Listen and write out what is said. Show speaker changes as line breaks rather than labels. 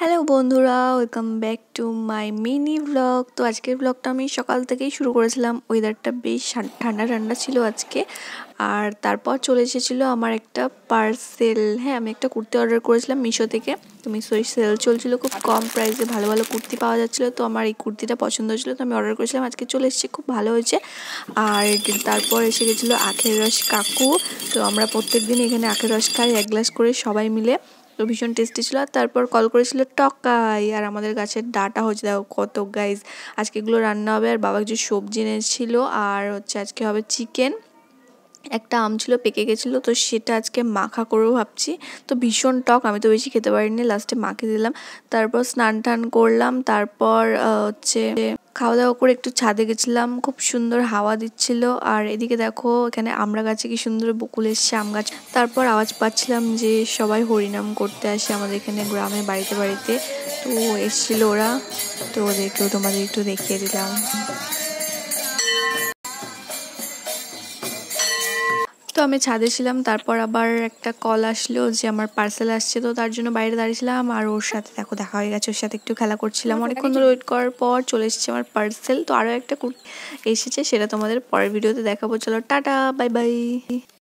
hello বন্ধুরা welcome back to my mini blog তো আজকের ব্লগটা আমি সকাল থেকেই শুরু করেছিলাম ওয়েদারটা বেশ ঠান্ডা ঠান্ডা ছিল আজকে আর তারপর চলে এসেছিলো আমার একটা পার্সেল হ্যাঁ আমি একটা কুর্তি অর্ডার করেছিলাম মিশো থেকে তো মিশোর সেল চলছিল খুব কম প্রাইসে ভালো ভালো কুর্তি পাওয়া যাচ্ছিলো তো আমার এই কুর্তিটা পছন্দ হয়েছিলো তো আমি অর্ডার করেছিলাম আজকে চলে এসেছে খুব ভালো হয়েছে আর তারপর এসে গেছিলো আখের রস কাকু তো আমরা প্রত্যেক দিন এখানে আখের রস খাই এক গ্লাস করে সবাই মিলে তো ভীষণ টেস্টি ছিল আর তারপর কল করেছিল টকাই আর আমাদের গাছের ডাটা হচ্ছে দেখো কত গাইজ আজকে এগুলো রান্না হবে আর বাবা কিছু সবজি এনেছিল আর হচ্ছে আজকে হবে চিকেন একটা আম ছিল পেকে গেছিলো তো সেটা আজকে মাখা করেও ভাবছি তো ভীষণ টক আমি তো বেশি খেতে পারিনি লাস্টে মাখিয়ে দিলাম তারপর স্নান টান করলাম তারপর হচ্ছে খাওয়া দাওয়া করে একটু ছাদে গেছিলাম খুব সুন্দর হাওয়া দিচ্ছিল আর এদিকে দেখো এখানে আমরা গাছে কি সুন্দর বকুল এসছে আম গাছ তারপর আওয়াজ পাচ্ছিলাম যে সবাই হরিনাম করতে আসে আমাদের এখানে গ্রামে বাড়িতে বাড়িতে তো এসছিল ওরা তো ওদেরকেও তোমাদের একটু দেখিয়ে দিলাম তো আমি ছাদে ছিলাম তারপর আবার একটা কল আসলো যে আমার পার্সেল আসছে তো তার জন্য বাইরে দাঁড়িয়েছিলাম আর ওর সাথে দেখো দেখা হয়ে গেছে ওর সাথে একটু খেলা করছিলাম অনেকক্ষণ ধরে ওয়েট করার পর চলে এসেছে আমার পার্সেল তো আরও একটা এসেছে সেটা তোমাদের পরের ভিডিওতে দেখাবো চলো টাটা বাই বাই